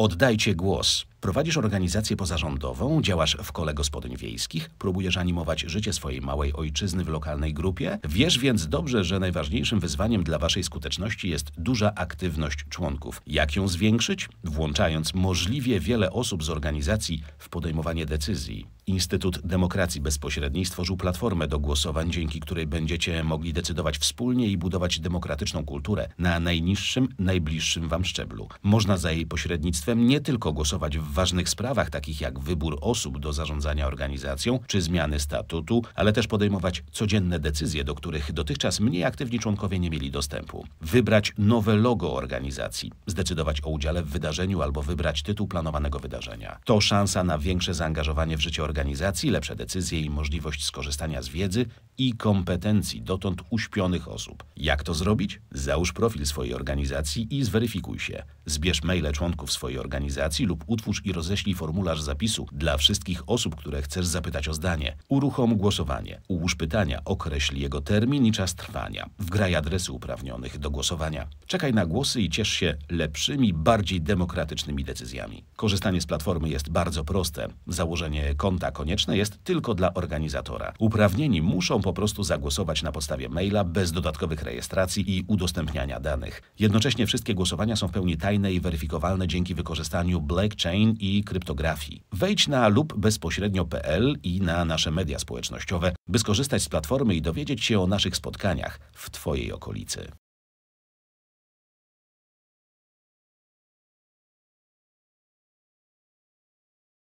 Oddajcie głos. Prowadzisz organizację pozarządową, działasz w kole gospodyń wiejskich, próbujesz animować życie swojej małej ojczyzny w lokalnej grupie. Wiesz więc dobrze, że najważniejszym wyzwaniem dla waszej skuteczności jest duża aktywność członków. Jak ją zwiększyć? Włączając możliwie wiele osób z organizacji w podejmowanie decyzji. Instytut Demokracji Bezpośredniej stworzył platformę do głosowań, dzięki której będziecie mogli decydować wspólnie i budować demokratyczną kulturę na najniższym, najbliższym wam szczeblu. Można za jej pośrednictwem nie tylko głosować w w ważnych sprawach, takich jak wybór osób do zarządzania organizacją czy zmiany statutu, ale też podejmować codzienne decyzje, do których dotychczas mniej aktywni członkowie nie mieli dostępu. Wybrać nowe logo organizacji, zdecydować o udziale w wydarzeniu albo wybrać tytuł planowanego wydarzenia. To szansa na większe zaangażowanie w życie organizacji, lepsze decyzje i możliwość skorzystania z wiedzy i kompetencji dotąd uśpionych osób. Jak to zrobić? Załóż profil swojej organizacji i zweryfikuj się. Zbierz maile członków swojej organizacji lub utwórz i roześlij formularz zapisu dla wszystkich osób, które chcesz zapytać o zdanie. Uruchom głosowanie. Ułóż pytania, określ jego termin i czas trwania. Wgraj adresy uprawnionych do głosowania. Czekaj na głosy i ciesz się lepszymi, bardziej demokratycznymi decyzjami. Korzystanie z platformy jest bardzo proste. Założenie konta konieczne jest tylko dla organizatora. Uprawnieni muszą po prostu zagłosować na podstawie maila bez dodatkowych rejestracji i udostępniania danych. Jednocześnie wszystkie głosowania są w pełni tajne i weryfikowalne dzięki wykorzystaniu blockchain blockchain i kryptografii. Wejdź na lub bezpośrednio.pl i na nasze media społecznościowe, by skorzystać z platformy i dowiedzieć się o naszych spotkaniach w Twojej okolicy.